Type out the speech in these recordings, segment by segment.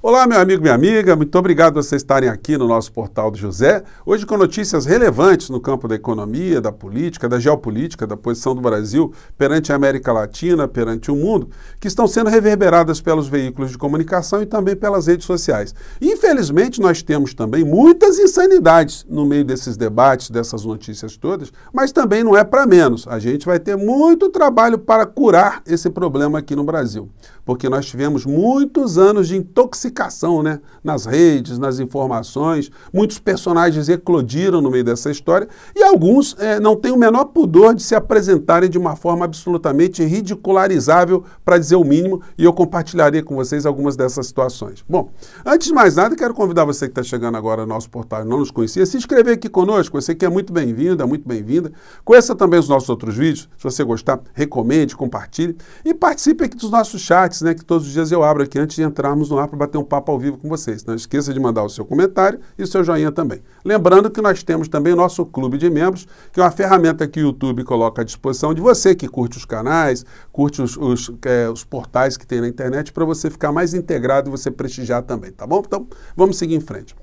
Olá, meu amigo, minha amiga, muito obrigado por vocês estarem aqui no nosso portal do José. Hoje, com notícias relevantes no campo da economia, da política, da geopolítica, da posição do Brasil perante a América Latina, perante o mundo, que estão sendo reverberadas pelos veículos de comunicação e também pelas redes sociais. Infelizmente, nós temos também muitas insanidades no meio desses debates, dessas notícias todas, mas também não é para menos. A gente vai ter muito trabalho para curar esse problema aqui no Brasil, porque nós tivemos muitos anos de intoxicação intoxicação né? nas redes, nas informações. Muitos personagens eclodiram no meio dessa história e alguns é, não têm o menor pudor de se apresentarem de uma forma absolutamente ridicularizável, para dizer o mínimo, e eu compartilharei com vocês algumas dessas situações. Bom, antes de mais nada, quero convidar você que está chegando agora no nosso portal e não nos conhecia, se inscrever aqui conosco. Você que é muito bem-vindo, é muito bem-vinda. Conheça também os nossos outros vídeos. Se você gostar, recomende, compartilhe e participe aqui dos nossos chats, né? Que todos os dias eu abro aqui antes de entrarmos no ar para bater um papo ao vivo com vocês. Não esqueça de mandar o seu comentário e o seu joinha também. Lembrando que nós temos também o nosso clube de membros, que é uma ferramenta que o YouTube coloca à disposição de você que curte os canais, curte os, os, é, os portais que tem na internet, para você ficar mais integrado e você prestigiar também, tá bom? Então, vamos seguir em frente.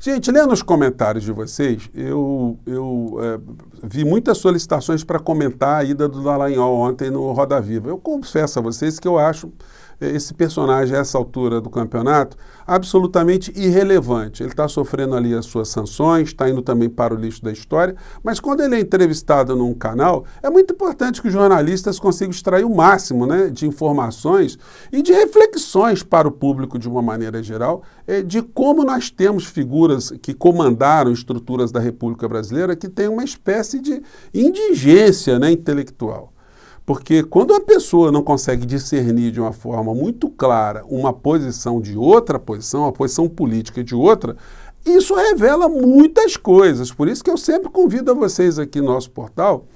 Gente, lendo os comentários de vocês, eu, eu é, vi muitas solicitações para comentar a ida do Dallagnol ontem no Roda Viva. Eu confesso a vocês que eu acho esse personagem, a essa altura do campeonato, absolutamente irrelevante. Ele está sofrendo ali as suas sanções, está indo também para o lixo da história, mas quando ele é entrevistado num canal, é muito importante que os jornalistas consigam extrair o máximo né, de informações e de reflexões para o público de uma maneira geral, é, de como nós temos figuras que comandaram estruturas da República Brasileira que têm uma espécie de indigência né, intelectual. Porque quando uma pessoa não consegue discernir de uma forma muito clara uma posição de outra posição, a posição política de outra, isso revela muitas coisas. Por isso que eu sempre convido a vocês aqui no nosso portal,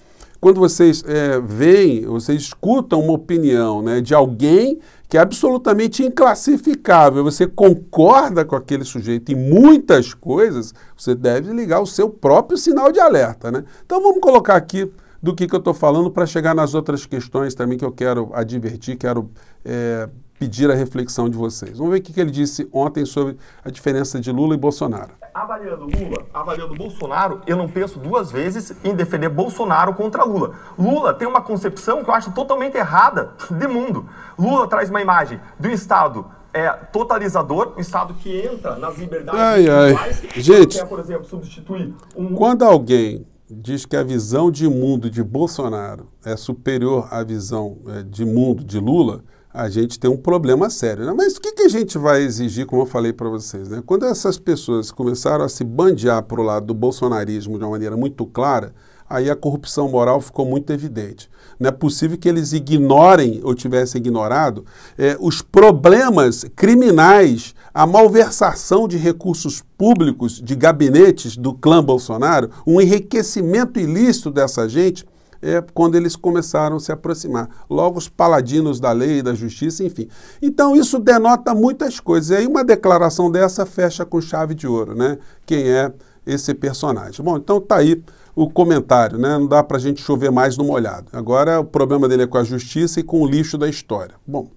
quando vocês é, veem, vocês escutam uma opinião né, de alguém que é absolutamente inclassificável, você concorda com aquele sujeito em muitas coisas, você deve ligar o seu próprio sinal de alerta. Né? Então vamos colocar aqui do que, que eu estou falando para chegar nas outras questões também que eu quero advertir, quero é, pedir a reflexão de vocês. Vamos ver o que, que ele disse ontem sobre a diferença de Lula e Bolsonaro. Avaliando Lula, avaliando Bolsonaro, eu não penso duas vezes em defender Bolsonaro contra Lula. Lula tem uma concepção que eu acho totalmente errada de mundo. Lula traz uma imagem do Estado é, totalizador, o Estado que entra nas liberdades ai, individuais, ai. Gente, quer, por exemplo, substituir um... Quando alguém diz que a visão de mundo de Bolsonaro é superior à visão é, de mundo de Lula, a gente tem um problema sério. Né? Mas o que, que a gente vai exigir, como eu falei para vocês? Né? Quando essas pessoas começaram a se bandear para o lado do bolsonarismo de uma maneira muito clara, aí a corrupção moral ficou muito evidente. Não é possível que eles ignorem ou tivessem ignorado é, os problemas criminais, a malversação de recursos públicos de gabinetes do clã Bolsonaro, um enriquecimento ilícito dessa gente. É quando eles começaram a se aproximar. Logo, os paladinos da lei, da justiça, enfim. Então, isso denota muitas coisas. E aí, uma declaração dessa fecha com chave de ouro, né? Quem é esse personagem. Bom, então tá aí o comentário, né? Não dá para a gente chover mais no molhado. Agora o problema dele é com a justiça e com o lixo da história. Bom,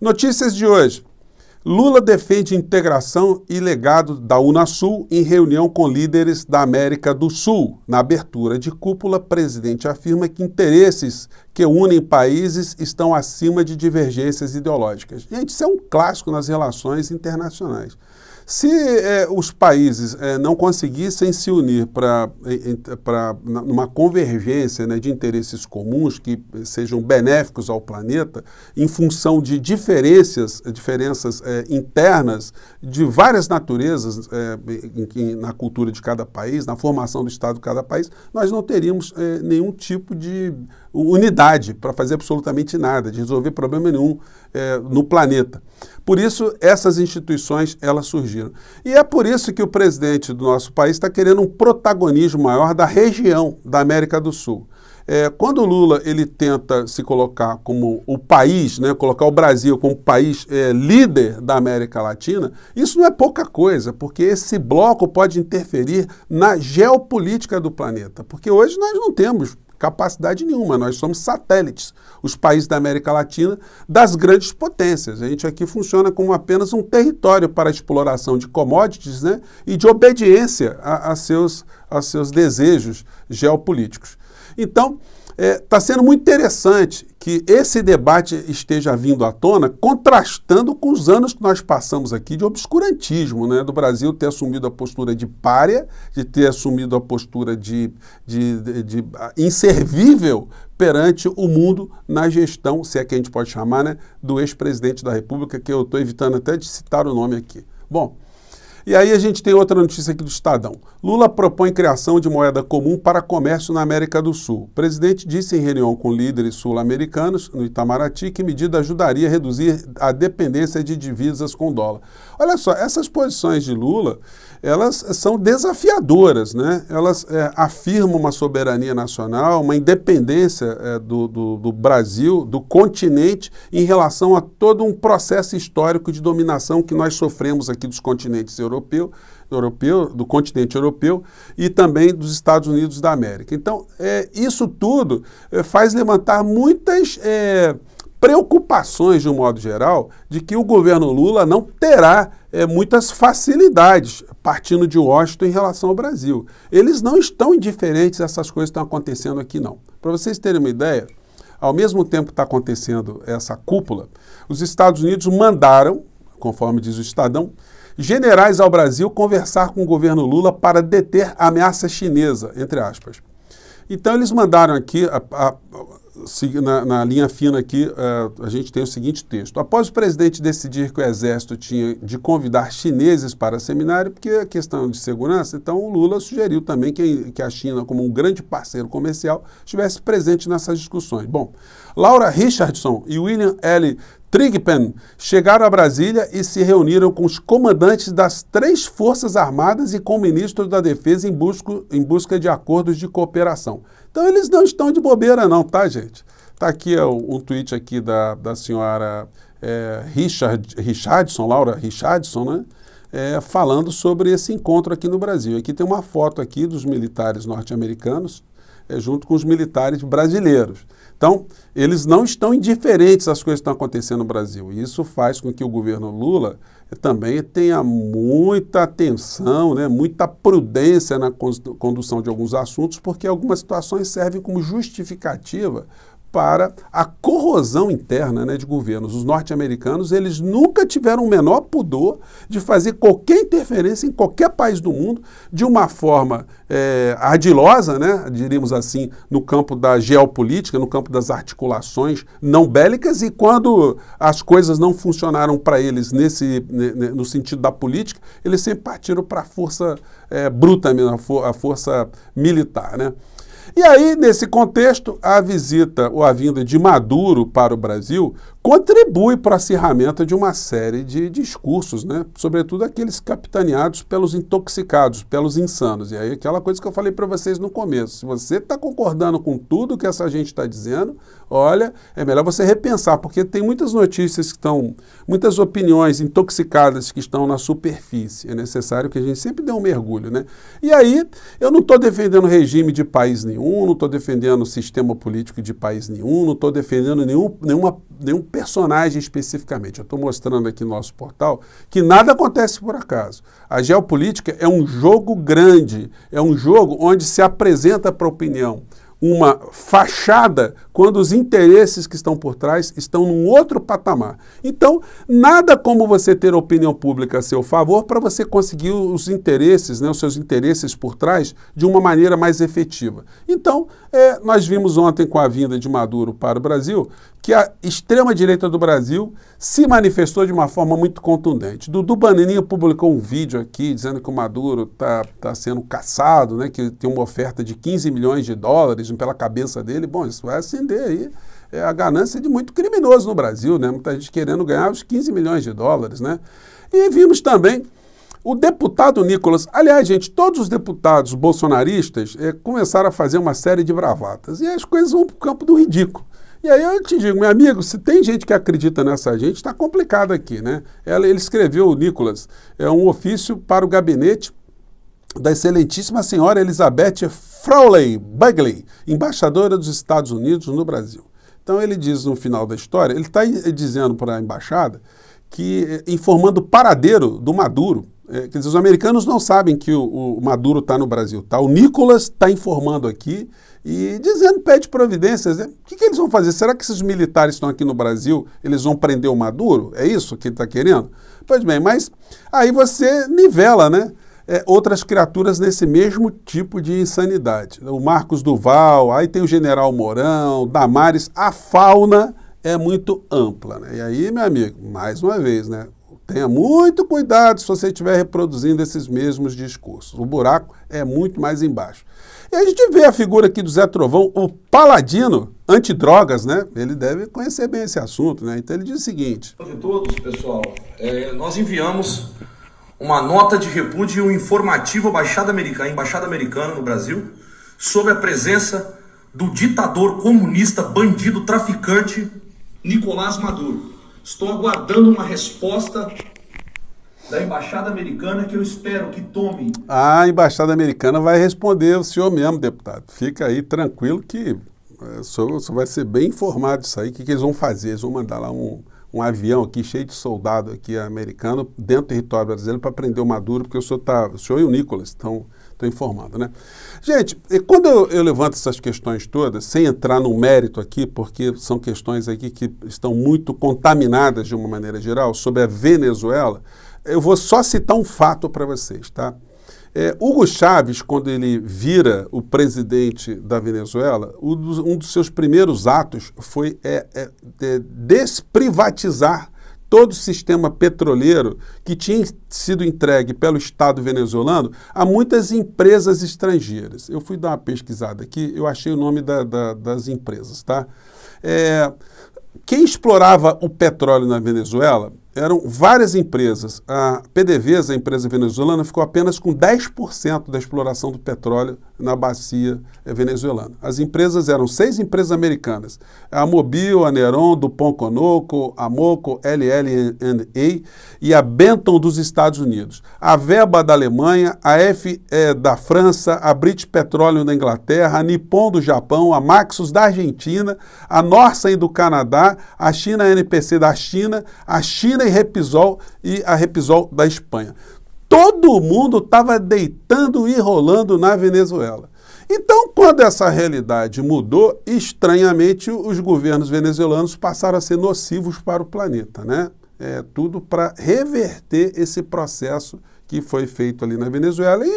notícias de hoje. Lula defende integração e legado da Unasul em reunião com líderes da América do Sul. Na abertura de cúpula, presidente afirma que interesses que unem países estão acima de divergências ideológicas. Gente, isso é um clássico nas relações internacionais. Se é, os países é, não conseguissem se unir para uma convergência né, de interesses comuns que sejam benéficos ao planeta, em função de diferenças, diferenças é, internas de várias naturezas em, em, na cultura de cada país, na formação do Estado de cada país, nós não teríamos nenhum tipo de unidade para fazer absolutamente nada, de resolver problema nenhum é, no planeta. Por isso, essas instituições elas surgiram. E é por isso que o presidente do nosso país está querendo um protagonismo maior da região da América do Sul. É, quando o Lula ele tenta se colocar como o país, né, colocar o Brasil como país é, líder da América Latina, isso não é pouca coisa, porque esse bloco pode interferir na geopolítica do planeta. Porque hoje nós não temos capacidade nenhuma. Nós somos satélites, os países da América Latina, das grandes potências. A gente aqui funciona como apenas um território para exploração de commodities né, e de obediência a, a seus, a seus desejos geopolíticos. Então, está é, tá sendo muito interessante que esse debate esteja vindo à tona, contrastando com os anos que nós passamos aqui de obscurantismo, né? do Brasil ter assumido a postura de párea, de ter assumido a postura de, de, de, de ah, inservível perante o mundo na gestão, se é que a gente pode chamar, né? do ex-presidente da República, que eu estou evitando até de citar o nome aqui. Bom, e aí a gente tem outra notícia aqui do Estadão. Lula propõe criação de moeda comum para comércio na América do Sul. O presidente disse em reunião com líderes sul-americanos no Itamaraty que medida ajudaria a reduzir a dependência de divisas com dólar. Olha só, essas posições de Lula, elas são desafiadoras, né? Elas é, afirmam uma soberania nacional, uma independência é, do, do, do Brasil, do continente, em relação a todo um processo histórico de dominação que nós sofremos aqui dos continentes europeus europeu, europeu, do continente europeu e também dos Estados Unidos da América. Então, é, isso tudo é, faz levantar muitas é, preocupações, de um modo geral, de que o governo Lula não terá é, muitas facilidades partindo de Washington em relação ao Brasil. Eles não estão indiferentes a essas coisas que estão acontecendo aqui, não. Para vocês terem uma ideia, ao mesmo tempo que está acontecendo essa cúpula, os Estados Unidos mandaram, conforme diz o Estadão, generais ao Brasil conversar com o governo Lula para deter a ameaça chinesa, entre aspas. Então eles mandaram aqui, a, a, na, na, linha fina aqui, a, é, a gente tem o seguinte texto. Após o presidente decidir que o exército tinha de convidar chineses para seminário, porque é questão de segurança, então o Lula sugeriu também que, que a China, como um grande parceiro comercial, estivesse presente nessas discussões. Bom, Laura Richardson e William L. Trigpen chegaram a Brasília e se reuniram com os comandantes das três Forças Armadas e com o ministro da Defesa em, busco, em busca de acordos de cooperação. Então eles não estão de bobeira não, tá gente? Tá aqui ó, um tweet aqui da, da senhora é, Richard, Richardson, Laura Richardson, né? É, falando sobre esse encontro aqui no Brasil. Aqui tem uma foto aqui dos militares norte-americanos é, junto com os militares brasileiros. Então, eles não estão indiferentes às coisas que estão acontecendo no Brasil. E isso faz com que o governo Lula também tenha muita atenção, né, muita prudência na condução de alguns assuntos, porque algumas situações servem como justificativa para a corrosão interna né, de governos. Os norte-americanos eles nunca tiveram o menor pudor de fazer qualquer interferência em qualquer país do mundo de uma forma é, ardilosa, né, diríamos assim, no campo da geopolítica, no campo das articulações não bélicas e quando as coisas não funcionaram para eles nesse no sentido da política, eles sempre partiram para a força é, bruta a, a força militar, né? E aí, nesse contexto, a visita ou a vinda de Maduro para o Brasil contribui para o acirramento de uma série de discursos, né? sobretudo aqueles capitaneados pelos intoxicados, pelos insanos. E aí aquela coisa que eu falei para vocês no começo, se você está concordando com tudo que essa gente está dizendo, olha, é melhor você repensar, porque tem muitas notícias que estão, muitas opiniões intoxicadas que estão na superfície. É necessário que a gente sempre dê um mergulho. Né? E aí, eu não estou defendendo regime de país nenhum, não estou defendendo sistema político de país nenhum, não estou defendendo nenhum, nenhuma, nenhum personagem especificamente. Eu estou mostrando aqui no nosso portal que nada acontece por acaso. A geopolítica é um jogo grande, é um jogo onde se apresenta para a opinião uma fachada quando os interesses que estão por trás estão num outro patamar. Então, nada como você ter opinião pública a seu favor para você conseguir os interesses, né, os seus interesses por trás, de uma maneira mais efetiva. Então, é, nós vimos ontem com a vinda de Maduro para o Brasil que a extrema-direita do Brasil se manifestou de uma forma muito contundente. Dudu Bananinha publicou um vídeo aqui dizendo que o Maduro está tá sendo caçado, né, que tem uma oferta de 15 milhões de dólares pela cabeça dele. Bom, isso é assim entender aí é a ganância de muito criminoso no Brasil, né? Muita gente querendo ganhar os 15 milhões de dólares, né? E vimos também o deputado Nicolas. Aliás, gente, todos os deputados bolsonaristas é, começaram a fazer uma série de bravatas. E as coisas vão para o campo do ridículo. E aí eu te digo, meu amigo, se tem gente que acredita nessa gente, está complicado aqui, né? Ela, ele escreveu, o Nicolas, é um ofício para o gabinete da excelentíssima senhora Elizabeth Frawley Bagley, embaixadora dos Estados Unidos no Brasil. Então ele diz no final da história, ele está dizendo para a embaixada que eh, informando o paradeiro do Maduro. É, quer dizer, os americanos não sabem que o, o Maduro está no Brasil, tá? O Nicolas está informando aqui e dizendo, pede providências. Né? O que, que, eles vão fazer? Será que esses militares estão aqui no Brasil, eles vão prender o Maduro? É isso que ele está querendo? Pois bem, mas aí você nivela, né? é, outras criaturas desse mesmo tipo de insanidade. O Marcos Duval, aí tem o General Mourão, Damares, a fauna é muito ampla. Né? E aí, meu amigo, mais uma vez, né? tenha muito cuidado se você estiver reproduzindo esses mesmos discursos. O buraco é muito mais embaixo. E a gente vê a figura aqui do Zé Trovão, o paladino antidrogas, né? Ele deve conhecer bem esse assunto, né? Então ele diz o seguinte: de todos, pessoal, é, nós enviamos uma nota de repúdio um informativo à Embaixada Americana no Brasil sobre a presença do ditador comunista, bandido, traficante Nicolás Maduro. Estou aguardando uma resposta da Embaixada Americana que eu espero que tome. A Embaixada Americana vai responder o senhor mesmo, deputado. Fica aí tranquilo que eh, o senhor, vai ser bem informado disso aí. O que eles vão fazer? Eles vão mandar lá um um avião aqui cheio de soldado aqui americano dentro do território brasileiro para prender o Maduro, porque o senhor, tá, o senhor e o Nicolas estão informando, né? Gente, quando eu, eu, levanto essas questões todas, sem entrar no mérito aqui, porque são questões aqui que estão muito contaminadas de uma maneira geral, sobre a Venezuela, eu vou só citar um fato para vocês, tá? É, Hugo Chávez, quando ele vira o presidente da Venezuela, um dos, seus primeiros atos foi é, é, é, desprivatizar todo o sistema petroleiro que tinha sido entregue pelo Estado venezuelano a muitas empresas estrangeiras. Eu fui dar uma pesquisada aqui, eu achei o nome da, da, das empresas, tá? É, quem explorava o petróleo na Venezuela eram várias empresas. A PDVSA, a empresa venezuelana, ficou apenas com 10% da exploração do petróleo na bacia eh, venezuelana. As empresas eram seis empresas americanas: a Mobil, a Neron, Dupont Conoco, a Moco, LLNA e a Benton dos Estados Unidos. A Veba da Alemanha, a F é, da França, a British Petroleum da Inglaterra, a Nippon do Japão, a Maxus da Argentina, a Norsa do Canadá, a China NPC da China, a China Golden Repisol e a Repisol da Espanha. Todo mundo estava deitando e rolando na Venezuela. Então, quando essa realidade mudou, estranhamente os governos venezuelanos passaram a ser nocivos para o planeta, né? É tudo para reverter esse processo que foi feito ali na Venezuela e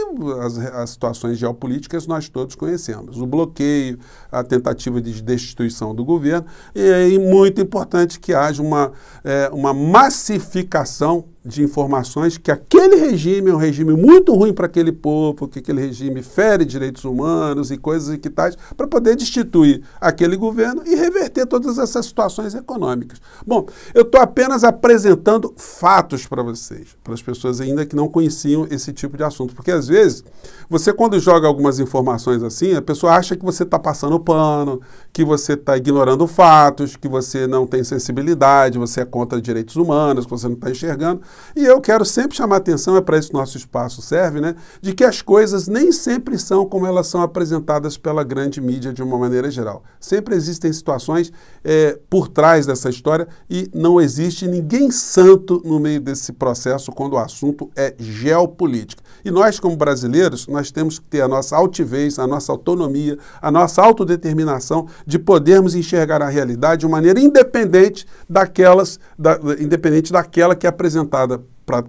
as, as, situações geopolíticas nós todos conhecemos. O bloqueio, a tentativa de destituição do governo e é muito importante que haja uma, é, uma massificação de informações que aquele regime é um regime muito ruim para aquele povo, que aquele regime fere direitos humanos e coisas que tais, para poder destituir aquele governo e reverter todas essas situações econômicas. Bom, eu estou apenas apresentando fatos para vocês, para as pessoas ainda que não conheciam esse tipo de assunto, porque às vezes você quando joga algumas informações assim, a pessoa acha que você está passando pano, que você está ignorando fatos, que você não tem sensibilidade, você é contra direitos humanos, que você não está enxergando e eu quero sempre chamar atenção, é para isso que nosso espaço serve, né? De que as coisas nem sempre são como elas são apresentadas pela grande mídia de uma maneira geral. Sempre existem situações é, por trás dessa história e não existe ninguém santo no meio desse processo quando o assunto é geopolítica. E nós, como brasileiros, nós temos que ter a nossa altivez, a nossa autonomia, a nossa autodeterminação de podermos enxergar a realidade de maneira independente daquelas, da, independente daquela que é apresentada passada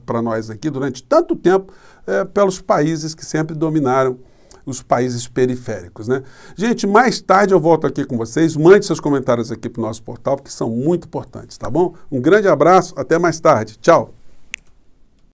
para nós aqui durante tanto tempo é, pelos países que sempre dominaram os países periféricos. Né? Gente, mais tarde eu volto aqui com vocês. Mande seus comentários aqui para o nosso portal, porque são muito importantes, tá bom? Um grande abraço, até mais tarde. Tchau!